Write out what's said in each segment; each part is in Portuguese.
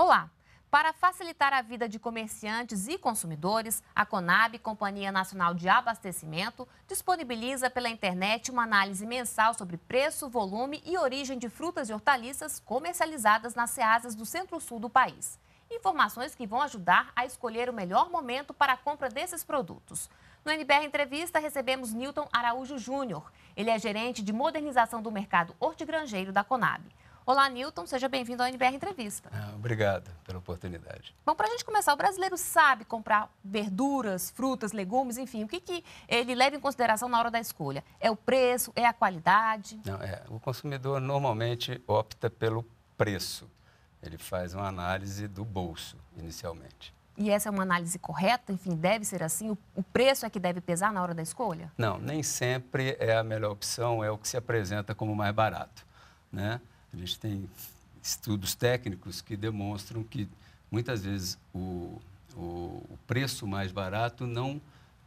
Olá! Para facilitar a vida de comerciantes e consumidores, a Conab, Companhia Nacional de Abastecimento, disponibiliza pela internet uma análise mensal sobre preço, volume e origem de frutas e hortaliças comercializadas nas ceasas do centro-sul do país. Informações que vão ajudar a escolher o melhor momento para a compra desses produtos. No NBR Entrevista, recebemos Newton Araújo Júnior. Ele é gerente de modernização do mercado hortigranjeiro da Conab. Olá, Newton, seja bem-vindo ao NBR Entrevista. Ah, obrigado pela oportunidade. Bom, para a gente começar, o brasileiro sabe comprar verduras, frutas, legumes, enfim, o que, que ele leva em consideração na hora da escolha? É o preço? É a qualidade? Não, é, o consumidor normalmente opta pelo preço. Ele faz uma análise do bolso, inicialmente e essa é uma análise correta, enfim, deve ser assim? O, preço é que deve pesar na hora da escolha? Não, nem sempre é a melhor opção, é o que se apresenta como mais barato. Né? A gente tem estudos técnicos que demonstram que muitas vezes o, o, o preço mais barato não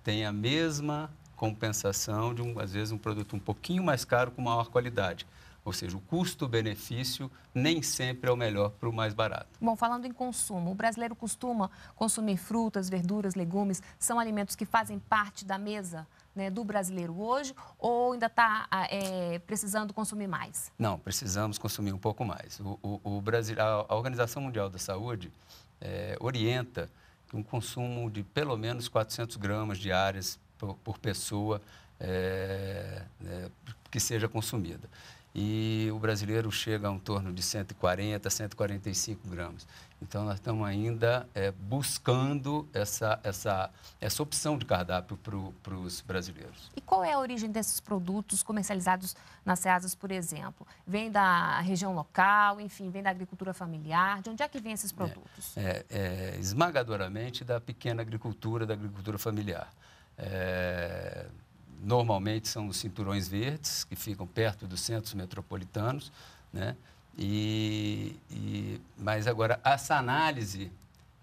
tem a mesma compensação de, um, às vezes, um produto um pouquinho mais caro com maior qualidade. Ou seja, o custo-benefício nem sempre é o melhor para o mais barato. Bom, falando em consumo, o brasileiro costuma consumir frutas, verduras, legumes, são alimentos que fazem parte da mesa né, do brasileiro hoje ou ainda está ah, é, precisando consumir mais? Não, precisamos consumir um pouco mais. O, o, o Brasil, a, a, Organização Mundial da Saúde é, orienta um consumo de pelo menos 400 gramas diárias por, por pessoa é, né, que seja consumida e o brasileiro chega a um torno de 140, 145 gramas. Então, nós estamos ainda é, buscando essa, essa, essa opção de cardápio para os brasileiros. E qual é a origem desses produtos comercializados nas Ceasas, por exemplo? Vem da região local, enfim, vem da agricultura familiar? De onde é que vêm esses produtos? É, é, esmagadoramente da pequena agricultura, da agricultura familiar. É, normalmente são os cinturões verdes, que ficam perto dos centros metropolitanos, né? E, e mas agora, essa análise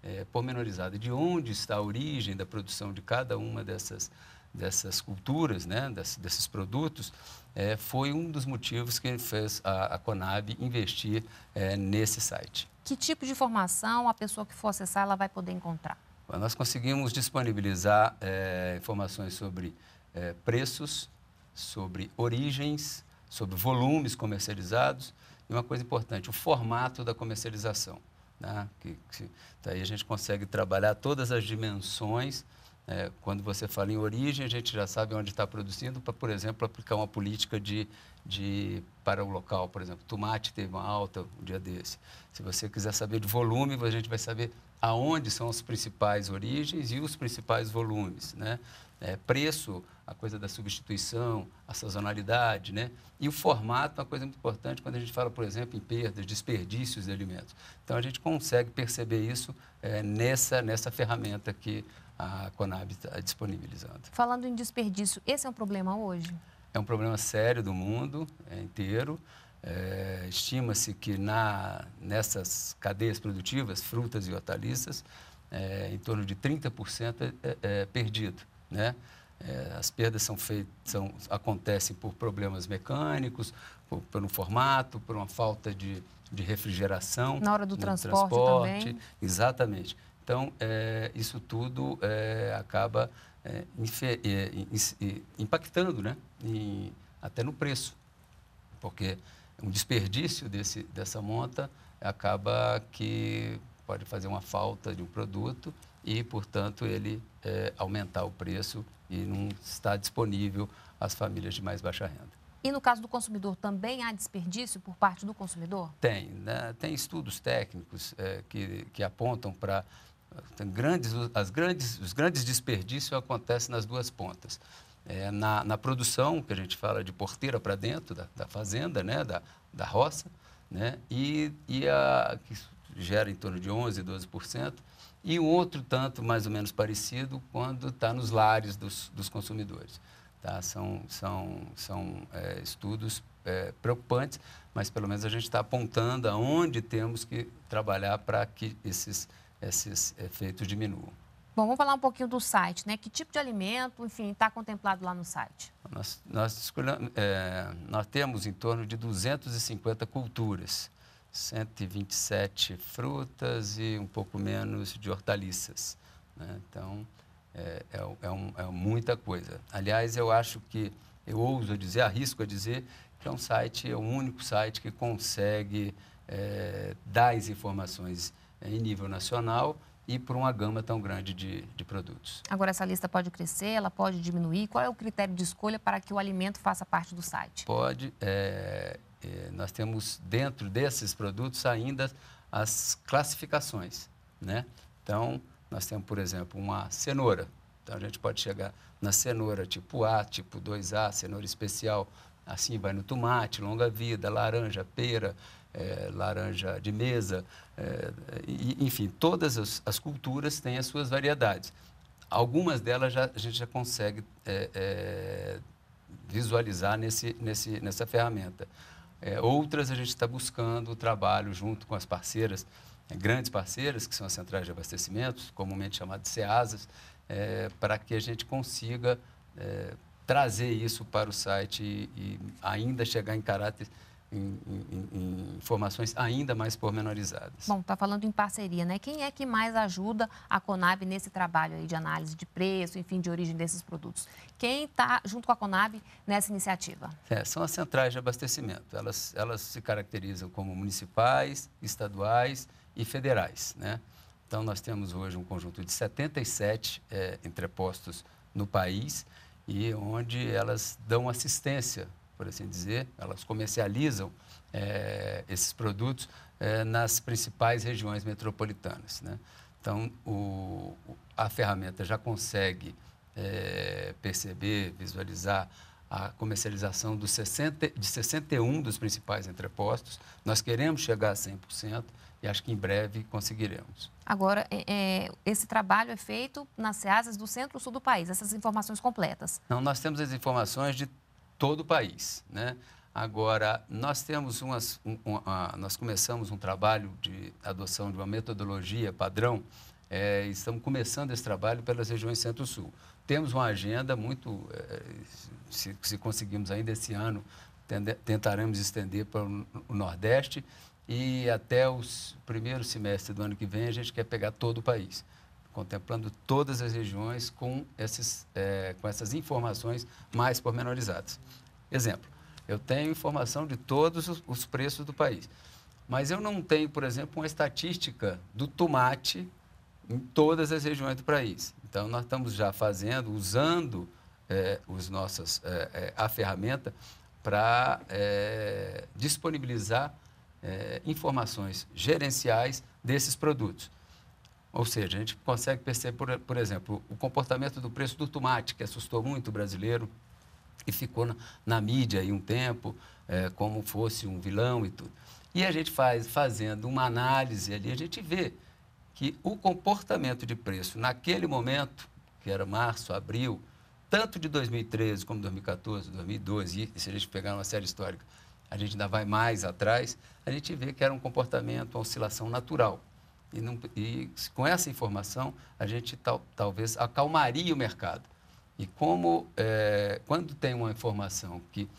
é, pormenorizada de onde está a origem da produção de cada uma dessas, dessas culturas, né? Des, desses produtos, é, foi um dos motivos que fez a, a Conab investir é, nesse site. Que tipo de informação a pessoa que for acessar ela vai poder encontrar? Nós conseguimos disponibilizar é, informações sobre é, preços, sobre origens, sobre volumes comercializados e uma coisa importante, o formato da comercialização. Né? Que, que, daí a gente consegue trabalhar todas as dimensões. É, quando você fala em origem, a gente já sabe onde está produzindo para, por exemplo, aplicar uma política de, de, para o local. Por exemplo, tomate teve uma alta um dia desse. Se você quiser saber de volume, a gente vai saber aonde são as principais origens e os principais volumes. Né? É, preço, a coisa da substituição, a sazonalidade, né? E o formato é uma coisa muito importante quando a gente fala, por exemplo, em perdas, desperdícios de alimentos. Então, a gente consegue perceber isso é, nessa, nessa ferramenta que a Conab está disponibilizando. Falando em desperdício, esse é um problema hoje? É um problema sério do mundo é, inteiro. É, Estima-se que na, nessas cadeias produtivas, frutas e hortaliças, é, em torno de 30% é, é, é perdido. Né? É, as perdas são feitas, são, acontecem por problemas mecânicos, por, por, um formato, por uma falta de, de refrigeração. Na hora do transporte, transporte, também. Exatamente. Então, é, isso tudo é, acaba é, é, impactando né? Em, até no preço, porque um desperdício desse, dessa monta acaba que pode fazer uma falta de um produto e, portanto, ele é, aumentar o preço e não está disponível às famílias de mais baixa renda. E no caso do consumidor, também há desperdício por parte do consumidor? Tem. Né? Tem estudos técnicos é, que, que apontam para grandes, as grandes, os grandes desperdícios acontecem nas duas pontas. É, na, na, produção, que a gente fala de porteira para dentro da, da, fazenda, né? da, da roça, né? e, e a, que gera em torno de 11%, 12%, e o outro tanto mais ou menos parecido quando está nos lares dos, dos consumidores. Tá? São, são, são é, estudos é, preocupantes, mas pelo menos a gente está apontando aonde temos que trabalhar para que esses, esses efeitos diminuam. Bom, vamos falar um pouquinho do site, né? Que tipo de alimento, enfim, está contemplado lá no site? Nós, nós, é, nós temos em torno de 250 culturas. 127 frutas e um pouco menos de hortaliças. Né? Então, é, é, é, um, é, muita coisa. Aliás, eu acho que, eu ouso dizer, arrisco a dizer, que é um site, é o único site que consegue é, dar as informações é, em nível nacional e por uma gama tão grande de, de produtos. Agora, essa lista pode crescer, ela pode diminuir? Qual é o critério de escolha para que o alimento faça parte do site? Pode. É, é, nós temos dentro desses produtos ainda as classificações, né? Então, nós temos, por exemplo, uma cenoura. Então, a gente pode chegar na cenoura tipo A, tipo 2A, cenoura especial, assim vai no tomate, longa-vida, laranja, pera, é, laranja de mesa, é, e, enfim, todas as, as, culturas têm as suas variedades. Algumas delas já, a gente já consegue é, é visualizar nesse, nesse, nessa ferramenta. É, outras a gente está buscando o trabalho junto com as parceiras, é, grandes parceiras, que são as centrais de abastecimentos, comumente chamadas CEASAs, é, para que a gente consiga é, trazer isso para o site e, e ainda chegar em caráter em, em, em informações ainda mais pormenorizadas. Bom, está falando em parceria, né? Quem é que mais ajuda a Conab nesse trabalho aí de análise de preço, enfim, de origem desses produtos? Quem está junto com a Conab nessa iniciativa? É, são as centrais de abastecimento. Elas, elas se caracterizam como municipais, estaduais e federais, né? Então, nós temos hoje um conjunto de 77 é, entrepostos no país e onde elas dão assistência por assim dizer, elas comercializam é, esses produtos é, nas principais regiões metropolitanas. Né? Então, o, a ferramenta já consegue é, perceber, visualizar a comercialização dos 60, de 61 dos principais entrepostos. Nós queremos chegar a 100% e acho que em breve conseguiremos. Agora, é, é, esse trabalho é feito nas SEASAs do centro-sul do país, essas informações completas. Não, nós temos as informações de todo o país, né? Agora, nós temos umas, um, nós começamos um trabalho de adoção de uma metodologia padrão, é, estamos começando esse trabalho pelas regiões Centro-Sul. Temos uma agenda muito, é, se, se, conseguimos ainda esse ano, tende, tentaremos estender para o Nordeste e até o primeiro semestre do ano que vem a gente quer pegar todo o país contemplando todas as regiões com, esses, é, com essas informações mais pormenorizadas. Exemplo, eu tenho informação de todos os, os preços do país, mas eu não tenho, por exemplo, uma estatística do tomate em todas as regiões do país. Então, nós estamos já fazendo, usando é, os nossas, é, é, a ferramenta para é, disponibilizar é, informações gerenciais desses produtos. Ou seja, a gente consegue perceber, por, por exemplo, o comportamento do preço do tomate, que assustou muito o brasileiro e ficou na, na mídia aí um tempo, é, como fosse um vilão e tudo. E a gente faz, fazendo uma análise ali, a gente vê que o comportamento de preço naquele momento, que era março, abril, tanto de 2013 como 2014, 2012, e se a gente pegar uma série histórica, a gente ainda vai mais atrás, a gente vê que era um comportamento, uma oscilação natural. E, não, e com essa informação, a gente tal, talvez acalmaria o mercado. E como, é, quando tem uma informação que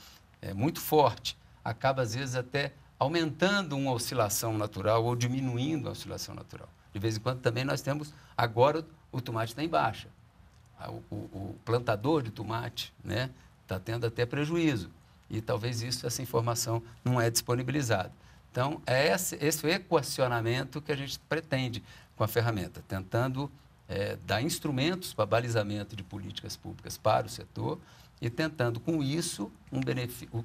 é muito forte, acaba às vezes até aumentando uma oscilação natural ou diminuindo a oscilação natural. De vez em quando também nós temos, agora o tomate está em baixa. Ah, o, o, o, plantador de tomate né, está né, tendo até prejuízo. E talvez isso, essa informação não é disponibilizada. Então, é esse, esse equacionamento que a gente pretende com a ferramenta, tentando é, dar instrumentos para balizamento de políticas públicas para o setor e tentando, com isso, um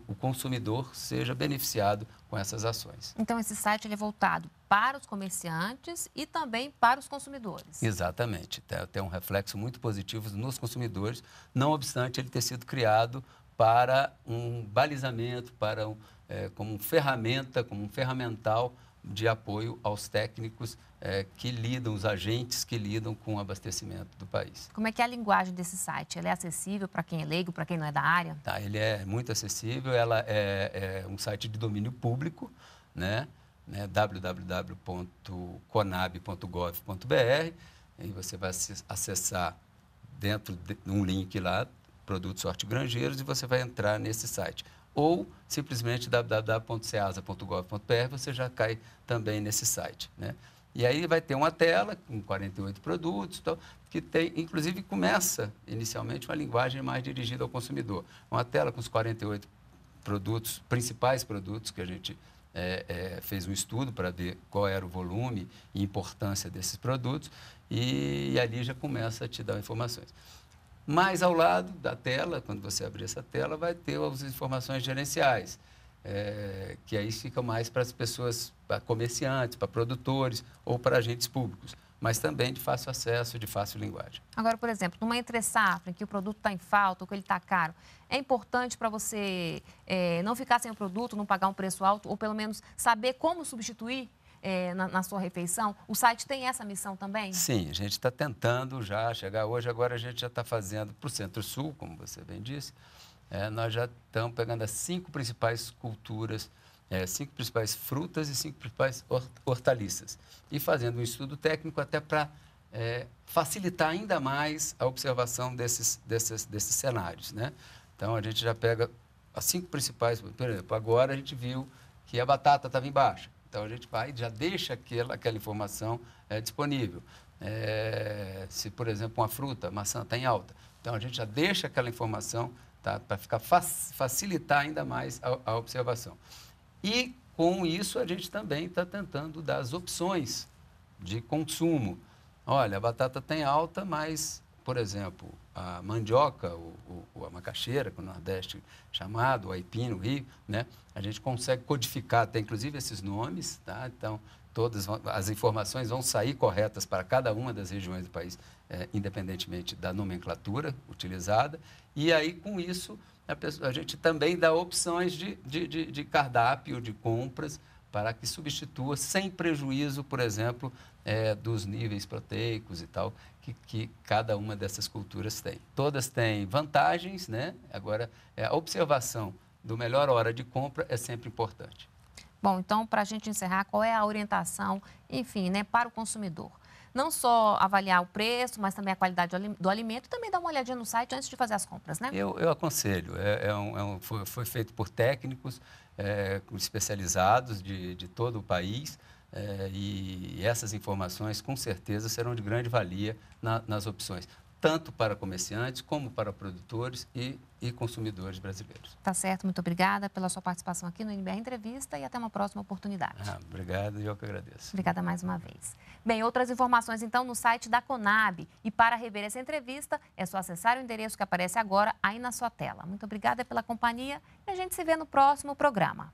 o consumidor seja beneficiado com essas ações. Então, esse site é voltado para os comerciantes e também para os consumidores. Exatamente. Tem, tem um reflexo muito positivo nos consumidores, não obstante ele ter sido criado para um balizamento, para um, é, como ferramenta, como um ferramental de apoio aos técnicos é, que lidam, os agentes que lidam com o abastecimento do país. Como é que é a linguagem desse site? Ela é acessível para quem é leigo, para quem não é da área? Tá, ele é muito acessível, ela é, é um site de domínio público, né? né www.conab.gov.br e você vai acessar dentro de um link lá, produtos hortigranjeiros, e você vai entrar nesse site ou simplesmente www.ceasa.gov.br, você já cai também nesse site. Né? E aí vai ter uma tela com 48 produtos, então, que tem, inclusive começa inicialmente uma linguagem mais dirigida ao consumidor. Uma tela com os 48 produtos, principais produtos que a gente é, é, fez um estudo para ver qual era o volume e importância desses produtos, e, e ali já começa a te dar informações. Mas ao lado da tela, quando você abrir essa tela, vai ter as informações gerenciais, é, que aí ficam mais para as pessoas, para comerciantes, para produtores ou para agentes públicos, mas também de fácil acesso, de fácil linguagem. Agora, por exemplo, numa entre safra, em que o produto está em falta ou que ele está caro, é importante para você é, não ficar sem o produto, não pagar um preço alto ou pelo menos saber como substituir? é, na, na, sua refeição? O site tem essa missão também? Sim, a gente está tentando já chegar hoje. Agora a gente já está fazendo para o Centro-Sul, como você bem disse. É, nós já estamos pegando as cinco principais culturas, é, cinco principais frutas e cinco principais hortaliças. E fazendo um estudo técnico até para é, facilitar ainda mais a observação desses, desses, desses cenários. Né? Então, a gente já pega as cinco principais. Por exemplo, agora a gente viu que a batata estava embaixo. Então a gente vai e já deixa aquela, aquela informação é, disponível. É, se, por exemplo, uma fruta, maçã está em alta, então a gente já deixa aquela informação tá, para ficar facilitar ainda mais a, a observação. E com isso a gente também está tentando dar as opções de consumo. Olha, a batata tem tá alta, mas por exemplo, a mandioca, o, o, a macaxeira, que o Nordeste chamado, o aipim, o rio, né? a gente consegue codificar até inclusive esses nomes, tá? então todas as informações vão sair corretas para cada uma das regiões do país, é, independentemente da nomenclatura utilizada, e aí com isso a, pessoa, a gente também dá opções de, de, de, de cardápio, de compras, para que substitua sem prejuízo, por exemplo, é, dos níveis proteicos e tal que, que, cada uma dessas culturas tem. Todas têm vantagens, né? Agora, é, a observação do melhor hora de compra é sempre importante. Bom, então, para a gente encerrar, qual é a orientação, enfim, né, para o consumidor? Não só avaliar o preço, mas também a qualidade do alimento, também dar uma olhadinha no site antes de fazer as compras, né? Eu, eu aconselho. É, é um, é um, foi, foi, feito por técnicos é, especializados de, de todo o país. É, e essas informações, com certeza, serão de grande valia na, nas opções, tanto para comerciantes como para produtores e, e consumidores brasileiros. Tá certo, muito obrigada pela sua participação aqui no NBR Entrevista e até uma próxima oportunidade. Ah, obrigado e eu que agradeço. Obrigada mais uma vez. Bem, outras informações então no site da Conab. E para rever essa entrevista, é só acessar o endereço que aparece agora aí na sua tela. Muito obrigada pela companhia e a gente se vê no próximo programa.